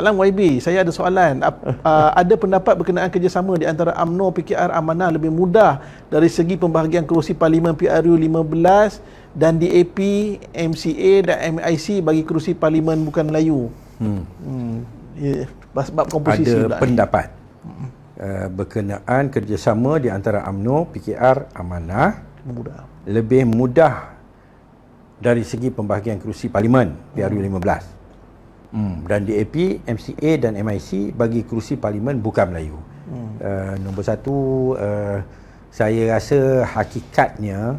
Soalan YB, saya ada soalan. Eh. Uh, ada pendapat berkenaan kerjasama di antara AMNO, PKR, Amanah lebih mudah dari segi pembahagian kerusi Parlimen PRU 15 dan DAP, MCA dan MIC bagi kerusi Parlimen bukan Melayu. Hmm. Hmm. Yeah, komposisi ada pendapat hmm. uh, berkenaan kerjasama di antara AMNO, PKR, Amanah mudah. lebih mudah dari segi pembahagian kerusi Parlimen PRU hmm. 15 Hmm. Dan DAP, MCA dan MIC bagi kerusi parlimen bukan Melayu. Hmm. Uh, nombor satu, uh, saya rasa hakikatnya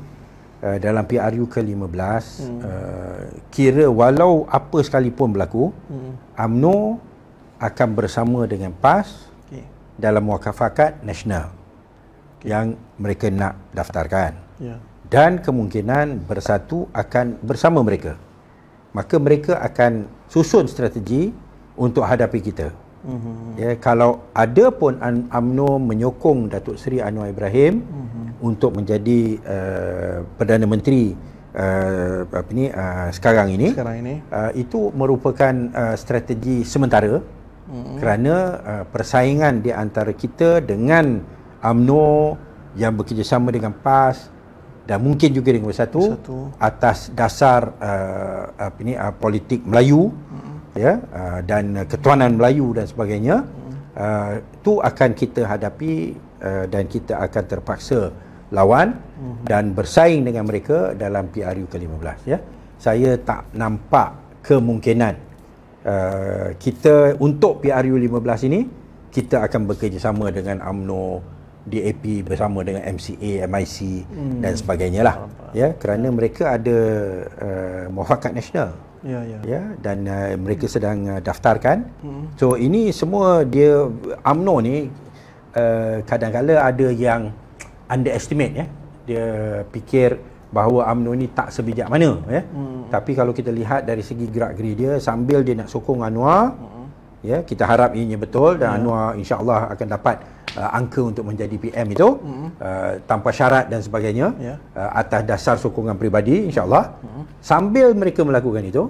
uh, dalam PRU ke-15, hmm. uh, kira walau apa sekalipun berlaku, hmm. UMNO akan bersama dengan PAS okay. dalam wakafakat nasional okay. yang mereka nak daftarkan. Yeah. Dan kemungkinan bersatu akan bersama mereka maka mereka akan susun strategi untuk hadapi kita. Mm-hmm. Ya, kalau ada pun UMNO menyokong Datuk Seri Anwar Ibrahim mm-hmm. untuk menjadi uh, Perdana Menteri uh, apa ni uh, sekarang ini, sekarang ini. Uh, itu merupakan uh, strategi sementara mm-hmm. kerana uh, persaingan di antara kita dengan UMNO yang bekerjasama dengan PAS dan mungkin juga dengan bersatu, bersatu. atas dasar uh, apa ini uh, politik Melayu hmm. ya uh, dan uh, ketuanan Melayu dan sebagainya hmm. uh, tu akan kita hadapi uh, dan kita akan terpaksa lawan hmm. dan bersaing dengan mereka dalam PRU ke-15 ya saya tak nampak kemungkinan uh, kita untuk PRU 15 ini kita akan bekerjasama dengan AMNO DAP bersama dengan MCA, MIC hmm. dan sebagainya lah. Ya, kerana mereka ada uh, muhakat nasional. Ya, ya. Ya, dan uh, mereka hmm. sedang uh, daftarkan. Hmm. So ini semua dia AMNO ni kadang uh, kadang-kala ada yang underestimate ya. Dia fikir bahawa AMNO ni tak sebijak mana ya. Hmm. Tapi kalau kita lihat dari segi gerak-geri dia sambil dia nak sokong Anwar, hmm. ya, kita harap ini betul dan hmm. Anwar insya-Allah akan dapat uh, angka untuk menjadi PM itu mm-hmm. uh, tanpa syarat dan sebagainya yeah. uh, atas dasar sokongan peribadi insyaallah mm-hmm. sambil mereka melakukan itu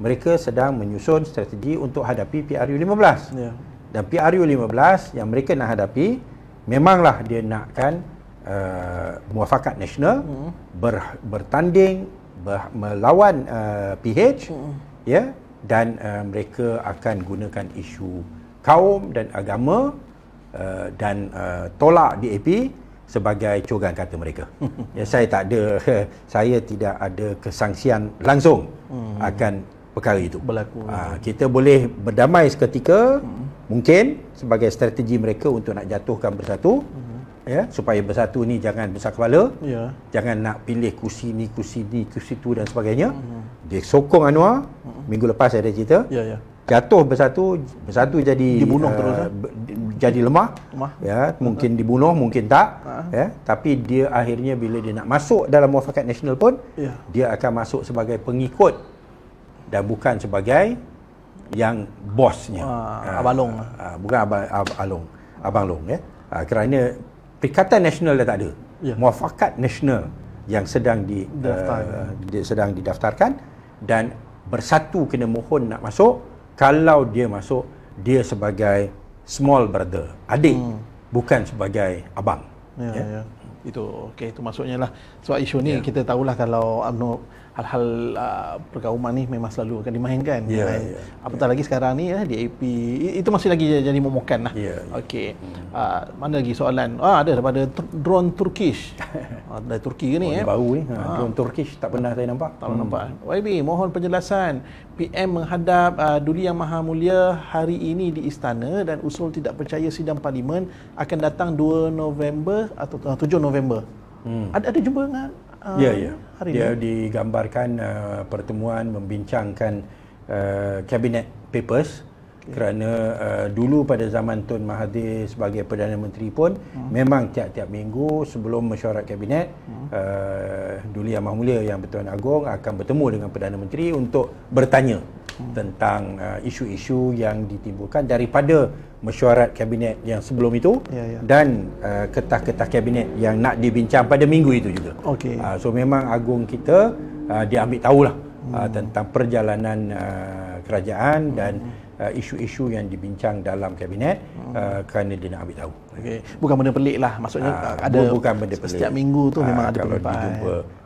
mereka sedang menyusun strategi untuk hadapi PRU 15 yeah. dan PRU 15 yang mereka nak hadapi memanglah dia nakkan uh, muafakat nasional mm-hmm. ber, bertanding ber, melawan uh, PH mm-hmm. ya yeah? dan uh, mereka akan gunakan isu kaum dan agama Uh, dan uh, tolak DAP sebagai cogan kata mereka. ya saya tak ada saya tidak ada kesangsian langsung hmm. akan perkara itu berlaku. Ha, kita boleh berdamai seketika hmm. mungkin sebagai strategi mereka untuk nak jatuhkan bersatu hmm. ya supaya bersatu ni jangan besar kepala. Ya. Jangan nak pilih kursi ni kursi ni kursi tu dan sebagainya. Hmm. Dia sokong Anwar minggu lepas ada cerita. Ya ya. Jatuh bersatu bersatu jadi dibunuh uh, terus uh, jadi lemah, lemah. ya mungkin dibunuh mungkin tak uh ya tapi dia akhirnya bila dia nak masuk dalam wafakat nasional pun yeah. dia akan masuk sebagai pengikut dan bukan sebagai yang bosnya uh, ah, uh, ha. abang long ha, uh, bukan abang Long, abang long ya uh, kerana perikatan nasional dah tak ada yeah. muafakat nasional yang sedang di uh, eh, dia sedang didaftarkan dan bersatu kena mohon nak masuk kalau dia masuk dia sebagai small brother, adik hmm. bukan sebagai abang. Ya, ya. ya. Itu okay, itu maksudnya lah. so isu ni ya. kita tahulah kalau UMNO hal-hal uh, ah, pergauman ni memang selalu akan dimainkan. Ya, kan? ya. Apatah ya. lagi sekarang ni ya eh, DAP itu masih lagi jadi momokan lah. Ya, ya. Okey. Hmm. Uh, mana lagi soalan? Ah, ada daripada drone Turkish. Uh, dari Turki ke ni? Oh, eh? Baru eh. Ha, drone ha. Turkish tak pernah saya nampak. Tak pernah hmm. nampak. YB, mohon penjelasan. PM menghadap uh, Duli Yang Maha Mulia hari ini di istana dan usul tidak percaya sidang parlimen akan datang 2 November atau uh, 7 November. Hmm. Ada, ada jumpa dengan uh, yeah, yeah. Ya. hari Dia ini? Dia digambarkan uh, pertemuan membincangkan uh, cabinet papers kerana uh, dulu pada zaman Tun Mahathir sebagai Perdana Menteri pun hmm. memang tiap-tiap minggu sebelum mesyuarat kabinet hmm. uh, Duli Yang Maha Mulia Yang Bertuan Agong akan bertemu dengan Perdana Menteri untuk bertanya hmm. tentang uh, isu-isu yang ditimbulkan daripada mesyuarat kabinet yang sebelum itu ya, ya. dan uh, ketah-ketah kabinet yang nak dibincang pada minggu itu juga. Okay. Uh, so memang Agong kita uh, dia ambil tahulah uh, hmm. tentang perjalanan uh, kerajaan hmm. dan Uh, isu-isu uh, yang dibincang dalam kabinet hmm. uh, kerana dia nak ambil tahu. Okay. Bukan benda pelik lah maksudnya ah, uh, ada bukan benda pelik. Setiap minggu tu ah, memang ada perjumpaan.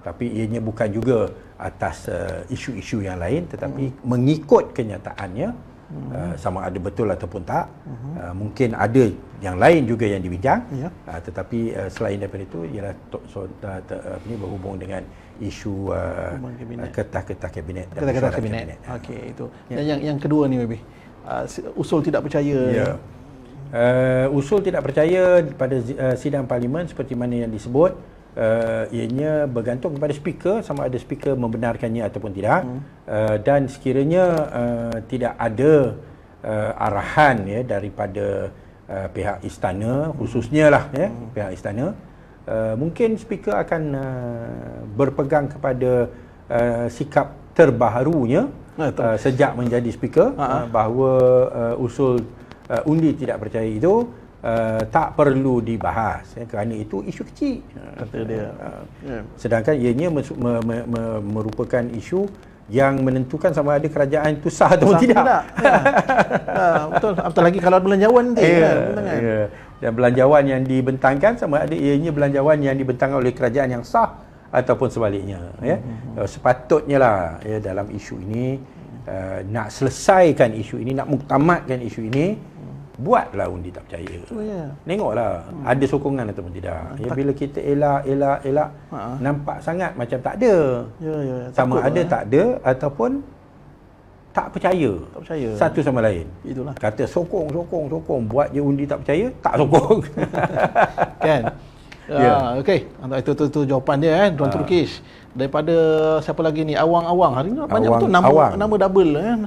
Tapi ianya bukan juga atas uh, isu-isu yang lain tetapi hmm. mengikut kenyataannya hmm. Uh, sama ada betul ataupun tak hmm. uh, mungkin ada yang lain juga yang dibincang yeah. uh, tetapi uh, selain daripada itu ialah to, so, uh, ta, uh, ta, berhubung dengan isu uh, ketah-ketah kabinet ketah-ketah kabinet, kabinet. okey ya. itu yeah. yang yang kedua ni baby uh, usul tidak percaya. Ya. Uh, usul tidak percaya pada uh, sidang parlimen seperti mana yang disebut uh, ianya bergantung kepada speaker sama ada speaker membenarkannya ataupun tidak hmm. uh, dan sekiranya uh, tidak ada uh, arahan ya daripada uh, pihak istana hmm. khususnya lah ya hmm. pihak istana uh, mungkin speaker akan uh, berpegang kepada uh, sikap terbaharunya uh, sejak menjadi speaker uh, bahawa uh, usul uh, undi tidak percaya itu uh, tak perlu dibahas ya, kerana itu isu kecil kata dia. Uh, Sedangkan ianya me- me- me- merupakan isu yang menentukan sama ada kerajaan itu sah atau sah tidak. tidak. ya. uh, betul. Apatah lagi kalau belanjawan nanti. Yeah. Ya, kan, yeah. Dan belanjawan yang dibentangkan sama ada ianya belanjawan yang dibentangkan oleh kerajaan yang sah ataupun sebaliknya ya mm-hmm. sepatutnya lah ya dalam isu ini uh, nak selesaikan isu ini nak muktamadkan isu ini buatlah undi tak percaya oh, yeah. tengoklah hmm. ada sokongan ataupun tidak ah, ya, bila kita elak elak elak ha. nampak sangat macam tak ada ya ya, ya. sama Takut ada lah. tak ya. ada ataupun tak percaya tak percaya satu sama lain itulah kata sokong sokong sokong buat je undi tak percaya tak sokong kan Ya, yeah. uh, okey. Itu, itu, itu jawapan dia eh, drone uh. Ah. Turkish. Daripada siapa lagi ni? Awang-awang. Hari ni banyak awang, betul nama awang. nama double eh. Uh.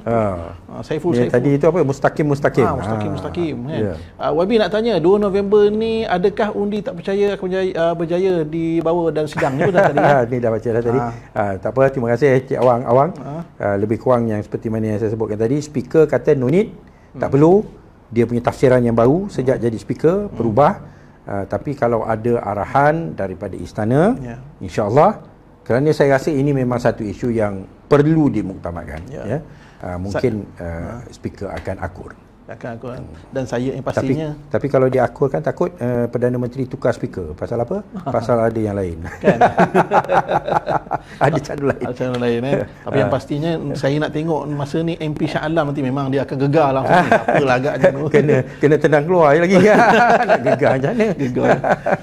Uh, Saiful, Saiful. Tadi itu apa? Mustaqim, Mustaqim. Ah, Mustaqim. uh. Mustakim kan. Yeah. Ya. Uh, Wabi nak tanya 2 November ni adakah undi tak percaya akan berjaya, uh, berjaya dibawa dan sidang ni dah tadi. Kan? Ni dah baca dah tadi. Uh. Uh, tak apa, terima kasih eh, Cik Awang. Awang. Uh. Uh, lebih kurang yang seperti mana yang saya sebutkan tadi, speaker kata no need, hmm. tak perlu. Dia punya tafsiran yang baru sejak hmm. jadi speaker berubah. Hmm. Ah, tapi kalau ada arahan daripada istana yeah. insyaallah kerana saya rasa ini memang satu isu yang perlu dimuktamadkan yeah. Ya. Ya. yeah. uh, mungkin uh, speaker akan akur akan aku dan saya yang pastinya tapi, tapi kalau dia aku kan takut uh, perdana menteri tukar speaker pasal apa pasal ada yang lain kan ada channel lain ada channel lain eh tapi yang ah. pastinya saya nak tengok masa ni MP Shah Alam nanti memang dia akan gegar langsung. Ah. apa lah agak kena kena tendang keluar lagi nak gegar macam mana gegar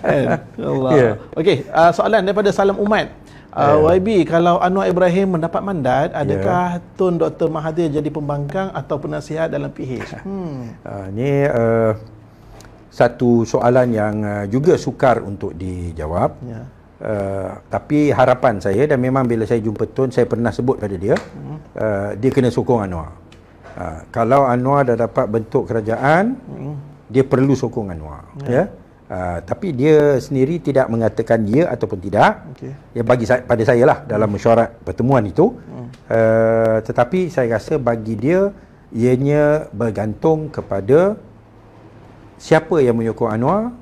kan Allah yeah. okey uh, soalan daripada Salam Umat Uh, YB, kalau Anwar Ibrahim mendapat mandat, adakah yeah. Tun Dr. Mahathir jadi pembangkang atau penasihat dalam PH? Hmm. Uh, ini uh, satu soalan yang uh, juga sukar untuk dijawab. Yeah. Uh, tapi harapan saya, dan memang bila saya jumpa Tun, saya pernah sebut pada dia, hmm. uh, dia kena sokong Anwar. Uh, kalau Anwar dah dapat bentuk kerajaan, mm. dia perlu sokong Anwar. Yeah. Yeah? Uh, tapi dia sendiri tidak mengatakan dia ya ataupun tidak. Okay. Ya bagi saya, pada saya lah dalam hmm. mesyuarat pertemuan itu. Uh, tetapi saya rasa bagi dia ianya bergantung kepada siapa yang menyokong Anwar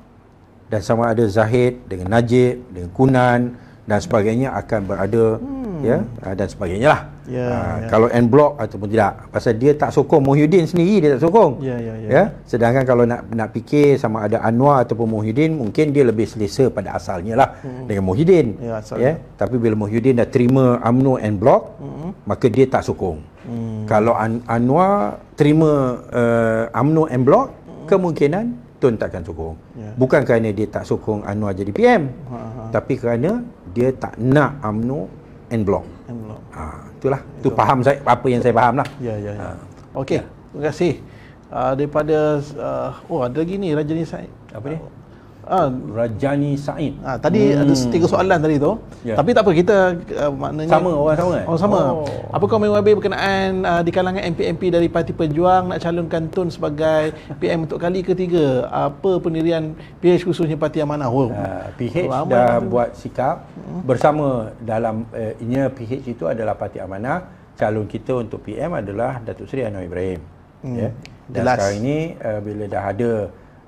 dan sama ada Zahid dengan Najib dengan Kunan dan sebagainya akan berada hmm. ya uh, dan sebagainya lah yeah, ya, uh, ya. yeah. kalau en block ataupun ah, tidak pasal dia tak sokong Muhyiddin sendiri dia tak sokong ya yeah, ya yeah, ya yeah. yeah? sedangkan kalau nak nak fikir sama ada Anwar ataupun Muhyiddin mungkin dia lebih selesa pada asalnya lah mm-hmm. dengan Muhyiddin ya yeah, asalnya yeah? tapi bila Muhyiddin dah terima UMNO en block mm-hmm. maka dia tak sokong mm. kalau An- Anwar terima uh, UMNO en block mm-hmm. kemungkinan Tun tak akan sokong. Yeah. Bukan kerana dia tak sokong Anwar jadi PM. Ha, ha. Tapi kerana dia tak nak UMNO and block. Ha. Ah itulah itu faham saya apa yang saya faham ya ya ya uh. okey ya. terima kasih uh, daripada uh, oh ada lagi ni saya. apa ni uh, Ah, Rajani Said. Ah, tadi hmm. ada tiga soalan tadi tu. Yeah. Tapi tak apa kita uh, maknanya sama orang sama kan? Eh? sama. Oh. Apa kau main web berkenaan uh, di kalangan MP-MP dari Parti Perjuang nak calonkan Tun sebagai PM untuk kali ketiga? Apa pendirian PH khususnya Parti Amanah? Oh. Uh, PH dah itu. buat sikap hmm. bersama dalam uh, eh, inya PH itu adalah Parti Amanah. Calon kita untuk PM adalah Datuk Seri Anwar Ibrahim. Hmm. Ya. Yeah. Dan Jelas. sekarang ini uh, bila dah ada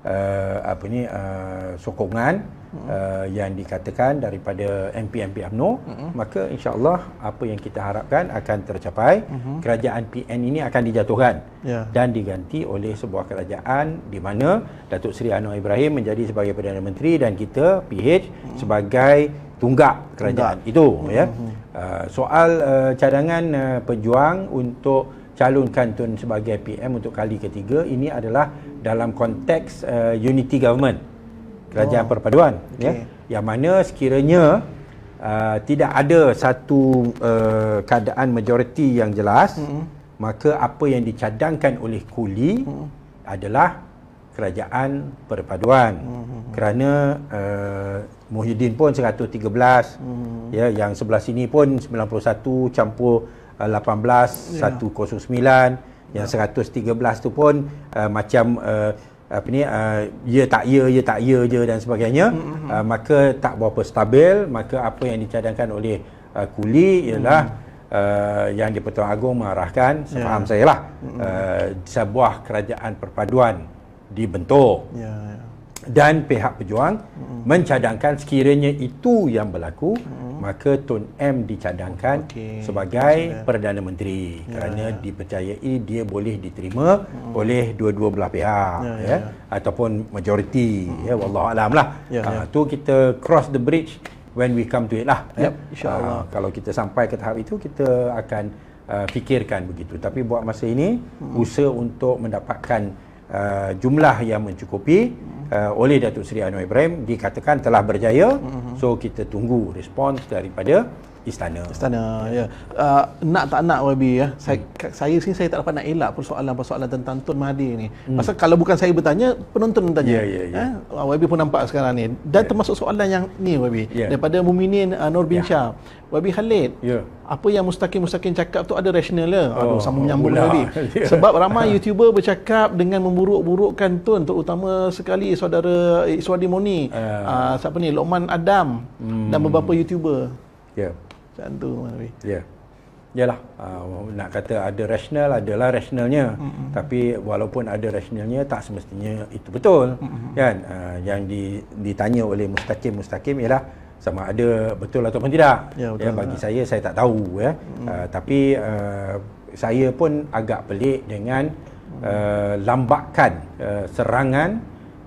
uh, apa ni uh, sokongan hmm. uh, yang dikatakan daripada MP-MP UMNO uh-huh. Hmm. maka insyaallah apa yang kita harapkan akan tercapai uh-huh. kerajaan PN ini akan dijatuhkan yeah. dan diganti oleh sebuah kerajaan di mana Datuk Seri Anwar Ibrahim menjadi sebagai perdana menteri dan kita PH uh-huh. sebagai tunggak kerajaan tunggak. itu uh-huh. ya uh, soal uh, cadangan uh, pejuang untuk calonkan Tun sebagai PM untuk kali ketiga ini adalah dalam konteks uh, unity government kerajaan oh. perpaduan okay. ya yang mana sekiranya uh, tidak ada satu uh, keadaan majoriti yang jelas mm-hmm. maka apa yang dicadangkan oleh kuli mm-hmm. adalah kerajaan perpaduan mm-hmm. kerana uh, Muhyiddin pun 113 mm-hmm. ya yang sebelah sini pun 91 campur uh, 18109 yeah. yang yeah. Ya. 113 tu pun uh, macam uh, apa ni uh, ya tak ya ya tak ya je dan sebagainya mm-hmm. uh, maka tak berapa stabil maka apa yang dicadangkan oleh uh, kuli ialah mm. Uh, yang di Pertuan Agong mengarahkan ya. sefaham yeah. saya lah mm-hmm. uh, sebuah kerajaan perpaduan dibentuk yeah, yeah. dan pihak pejuang mm-hmm. mencadangkan sekiranya itu yang berlaku mm-hmm maka Tun M dicadangkan okay. sebagai Masalah. Perdana Menteri ya. kerana dipercayai dia boleh diterima hmm. oleh dua-dua belah pihak ya, ya. ya. ataupun majoriti hmm. ya wallahu alamlah. Ya, ha, ya. tu kita cross the bridge when we come to it lah. Ya, ya. Ha, kalau kita sampai ke tahap itu kita akan uh, fikirkan begitu. Tapi buat masa ini hmm. usaha untuk mendapatkan uh, jumlah yang mencukupi uh, oleh Datuk Seri Anwar Ibrahim dikatakan telah berjaya. Mhm. So kita tunggu respon daripada istana. Istana ya. Uh, nak tak nak Wabi. ya. Saya hmm. saya sini saya tak dapat nak elak persoalan-persoalan tentang Tun Mahathir ni. Hmm. Pasal kalau bukan saya bertanya, penonton bertanya. Ya ya ya. YB eh? uh, pun nampak sekarang ni. Dan yeah. termasuk soalan yang ni Wabi yeah. daripada Muminin uh, Nur bin yeah. Shah. Wabi Khalid. Ya apa yang mustakin-mustakin cakap tu ada rasional dia. Oh, Aduh, sama menyambung lagi. Ya. Sebab ramai YouTuber bercakap dengan memburuk-burukkan tu terutama sekali saudara Iswadi Moni. Yeah. Uh, ah, siapa ni? Lokman Adam hmm. dan beberapa YouTuber. Ya. Yeah. Macam tu, Ya. Yeah. Yalah, uh, nak kata ada rasional, adalah rasionalnya. Mm-hmm. Tapi walaupun ada rasionalnya, tak semestinya itu betul. Mm-hmm. Kan? Uh, yang di, ditanya oleh mustakim-mustakim ialah sama ada betul atau lah, tidak. Ya, betul ya lah. bagi saya saya tak tahu ya. Hmm. Uh, tapi uh, saya pun agak pelik dengan uh, hmm. ah, lambakan uh, serangan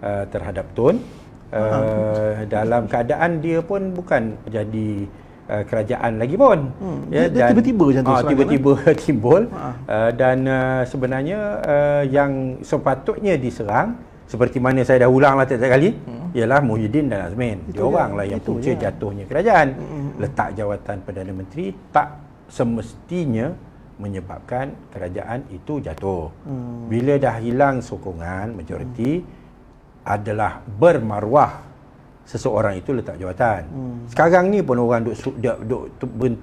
uh, terhadap Tun uh, dalam keadaan dia pun bukan jadi uh, kerajaan lagi pun. Hmm. Ya, dia, tiba-tiba macam tu uh, tiba-tiba kan? timbul uh, dan uh, sebenarnya uh, yang sepatutnya diserang seperti mana saya dah ulang lah tiap-tiap kali. Hmm ialah Muhyiddin dan Azmin. Itu dia orang lah yang punca ya. jatuhnya kerajaan. Mm-hmm. Letak jawatan Perdana Menteri tak semestinya menyebabkan kerajaan itu jatuh. Mm. Bila dah hilang sokongan majoriti mm. adalah bermaruah seseorang itu letak jawatan. Hmm. Sekarang ni pun orang duk dia duk,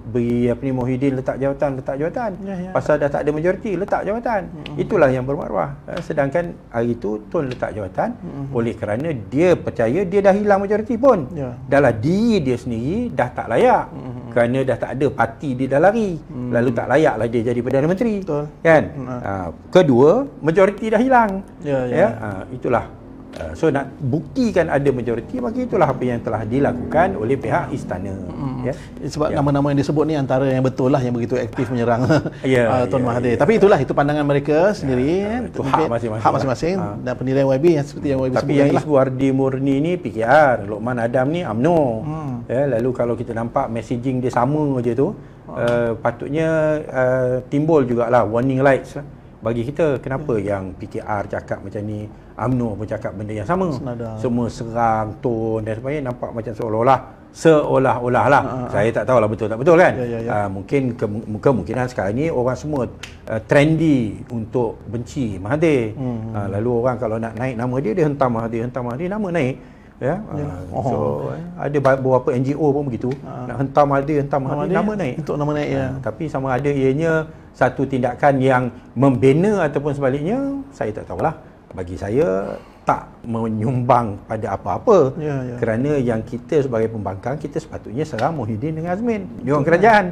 beri apa ni Mohidin letak jawatan, letak jawatan. Ya, ya. Pasal dah tak ada majoriti, letak jawatan. Hmm. Itulah yang bermakruh. Eh, sedangkan hari itu Tun letak jawatan hmm. oleh kerana dia percaya dia dah hilang majoriti pun. Ya. Dalam diri dia sendiri dah tak layak. Hmm. Kerana dah tak ada parti dia dah lari. Hmm. Lalu tak layaklah dia jadi Perdana Menteri. Betul. Kan? Hmm. Ha, kedua, majoriti dah hilang. ya. ya. ya. Ha, itulah Ah, so nak buktikan ada majoriti maka itulah apa yang telah dilakukan oleh pihak istana hmm yeah. sebab yeah. nama-nama yang disebut ni antara yang betul lah yang begitu aktif menyerang yeah, ya, ya, uh, Tuan yeah, Mahathir yeah. tapi itulah itu pandangan mereka yeah. sendiri ya, itu hak masing-masing, hak lah. masing-masing ha. dan penilaian YB yang seperti yang YB tapi yang tapi yang Iswardi Murni ni PKR Lokman Adam ni UMNO hmm. yeah, lalu kalau kita nampak messaging dia sama je tu hmm. uh, patutnya uh, timbul jugalah warning lights lah bagi kita kenapa ya. yang PKR cakap macam ni AMNO pun cakap benda yang sama Senada. semua serang tone dan sebagainya nampak macam seolah-olah seolah-olah lah ha, ha, saya tak tahu lah betul tak betul kan ya, ya, ya. Uh, mungkin ke, kemungkinan sekarang ni orang semua uh, trendy untuk benci Mahathir hmm. uh, lalu orang kalau nak naik nama dia dia hentam Mahathir hentam Mahathir nama naik ya yeah. yeah. uh, so oh. Eh, ada beberapa NGO pun begitu uh. nak hentam Mahathir hentam Mahathir nama, naik untuk nama naik uh, ya tapi sama ada ianya uh, satu tindakan yang membina ataupun sebaliknya saya tak tahulah bagi saya tak menyumbang pada apa-apa ya, ya. kerana yang kita sebagai pembangkang kita sepatutnya serang Muhyiddin dengan Azmin diorang kerajaan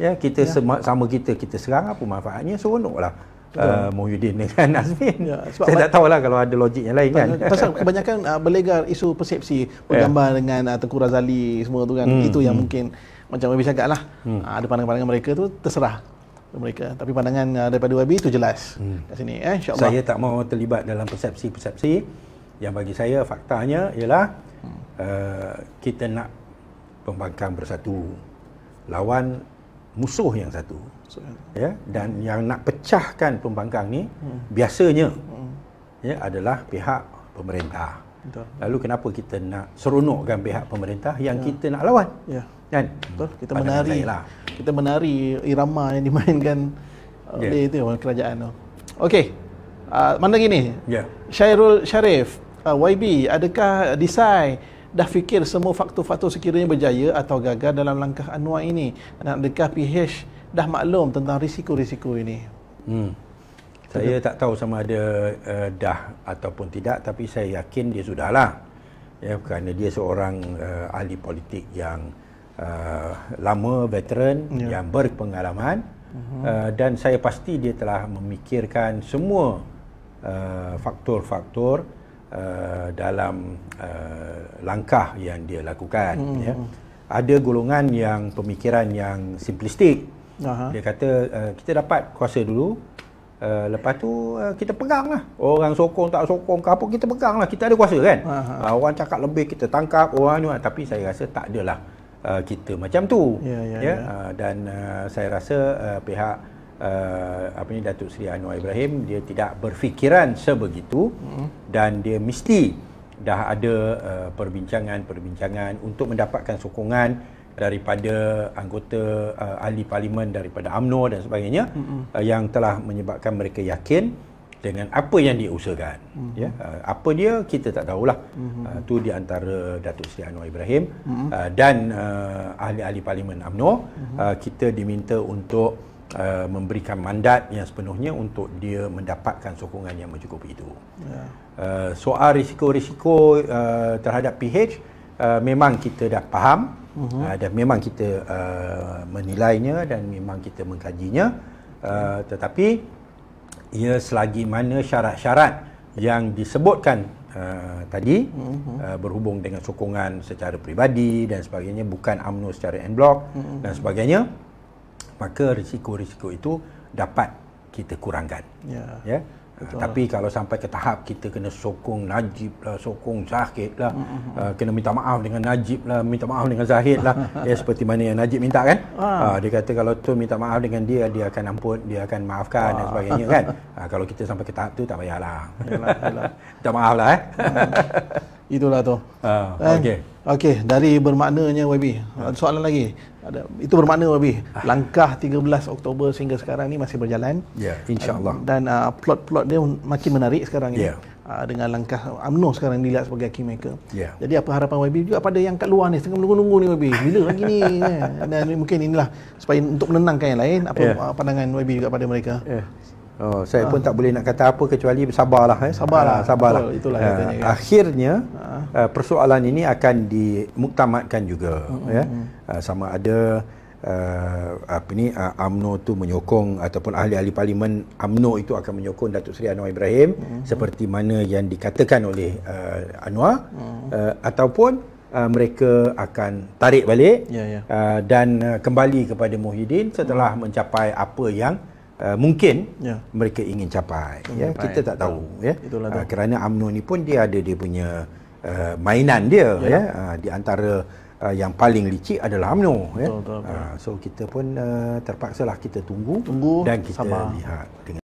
ya kita ya. Sama, sama kita kita serang apa manfaatnya seronoklah Uh, Muhyiddin dengan Azmin ya, sebab saya tak tahulah kalau ada logik yang lain kan pasal kebanyakan uh, berlegar isu persepsi bergambar yeah. dengan uh, Tengku Razali semua tu kan hmm. itu yang hmm. mungkin macam lebih cakap lah hmm. uh, ada pandangan-pandangan mereka tu terserah mereka tapi pandangan uh, daripada YB itu jelas hmm. kat sini eh insyaallah saya tak mau terlibat dalam persepsi-persepsi yang bagi saya faktanya ialah hmm. uh, kita nak pembangkang bersatu lawan musuh yang satu so, ya dan hmm. yang nak pecahkan pembangkang ni hmm. biasanya hmm. ya adalah pihak pemerintah Betul. Lalu kenapa kita nak seronokkan pihak pemerintah yang ya. kita nak lawan? Ya. Kan? Betul. Kita Pada menari. Lah kita menari irama yang dimainkan yeah. Uh, ya. itu orang kerajaan tu. Okey. Uh, mana gini? Ya. Yeah. Syairul Sharif, uh, YB, adakah Desai dah fikir semua faktor-faktor sekiranya berjaya atau gagal dalam langkah Anwar ini? Dan adakah PH dah maklum tentang risiko-risiko ini? Hmm. Saya tak tahu sama ada uh, dah ataupun tidak tapi saya yakin dia sudahlah. Ya kerana dia seorang uh, ahli politik yang uh, lama veteran yeah. yang berpengalaman uh-huh. uh, dan saya pasti dia telah memikirkan semua uh, faktor-faktor uh, dalam uh, langkah yang dia lakukan hmm. ya. Ada golongan yang pemikiran yang simplistik. Uh-huh. Dia kata uh, kita dapat kuasa dulu Uh, lepas tu uh, kita pegang lah orang sokong tak sokong ke apa kita pegang lah kita ada kuasa kan uh, orang cakap lebih kita tangkap orang ni tapi saya rasa tak adalah uh, uh, kita macam tu ya yeah, yeah, yeah. uh, dan uh, saya rasa uh, pihak uh, apa ni Datuk Seri Anwar Ibrahim dia tidak berfikiran sebegitu mm dan dia mesti dah ada uh, perbincangan-perbincangan untuk mendapatkan sokongan daripada anggota uh, ahli parlimen daripada AMNO dan sebagainya mm-hmm. uh, yang telah menyebabkan mereka yakin dengan apa yang diusahakan. Mm-hmm. Ya, uh, apa dia kita tak tahulah. Mm-hmm. Uh, tu di antara Datuk Seri Anwar Ibrahim mm-hmm. uh, dan uh, ahli-ahli parlimen UMNO mm-hmm. uh, kita diminta untuk Uh, memberikan mandat yang sepenuhnya untuk dia mendapatkan sokongan yang mencukupi itu. Ya. Uh, soal risiko-risiko uh, terhadap PH uh, memang kita dah faham uh-huh. uh, dan memang kita uh, menilainya dan memang kita mengkajinya uh, tetapi ia selagi mana syarat-syarat yang disebutkan uh, tadi uh-huh. uh, berhubung dengan sokongan secara peribadi dan sebagainya bukan amnu secara en bloc uh-huh. dan sebagainya maka risiko-risiko itu dapat kita kurangkan ya yeah. yeah? Betul. Tapi kalau sampai ke tahap kita kena sokong Najib lah, sokong Zahid lah, mm, mm, mm. uh, kena minta maaf dengan Najib lah, minta maaf dengan Zahid lah. Ya seperti mana yang Najib minta kan? Uh, dia kata kalau tu minta maaf dengan dia, dia akan ampun, dia akan maafkan dan ah. sebagainya kan? Uh, kalau kita sampai ke tahap tu tak payahlah. Yalah, yalah. minta maaf lah eh itulah tu. Uh, okey. Okey, dari bermaknanya YB. Ada ah. soalan lagi? Ada. Itu bermakna YB. Ah. Langkah 13 Oktober sehingga sekarang ni masih berjalan. Ya, yeah, insya-Allah. Dan uh, plot-plot dia makin menarik sekarang ni. Yeah. Ya. Uh, dengan langkah AMNO sekarang dilihat sebagai kingmaker. Yeah. Jadi apa harapan YB juga pada yang kat luar ni tengah menunggu-nunggu ni YB. Bila lagi ni? dan mungkin inilah supaya untuk menenangkan yang lain apa yeah. Ya. pandangan YB juga pada mereka. Yeah. Oh, saya ha. pun tak boleh nak kata apa kecuali sabarlah eh. Sabarlah, ha, sabarlah. Betul, itulah ha. Ah, yang tanya. Ya. Akhirnya ha. persoalan ini akan dimuktamadkan juga hmm, ya. Hmm. Sama ada Uh, apa ni uh, AMNO tu menyokong ataupun ahli-ahli parlimen AMNO itu akan menyokong Datuk Seri Anwar Ibrahim hmm seperti mana yang dikatakan oleh uh, Anwar mm. uh, ataupun uh, mereka akan tarik balik yeah, ya, ya. yeah. Uh, dan uh, kembali kepada Muhyiddin setelah mm. mencapai apa yang uh, mungkin ya. mereka ingin capai. Ingin ya, kita tak tahu. Ya. uh, kerana UMNO ni pun dia ada dia punya uh, mainan dia. Ya. Ya. Uh, di antara uh, yang paling licik adalah UMNO. Ya. Uh, so kita pun uh, terpaksalah kita tunggu, tunggu dan kita sama. lihat. Dengan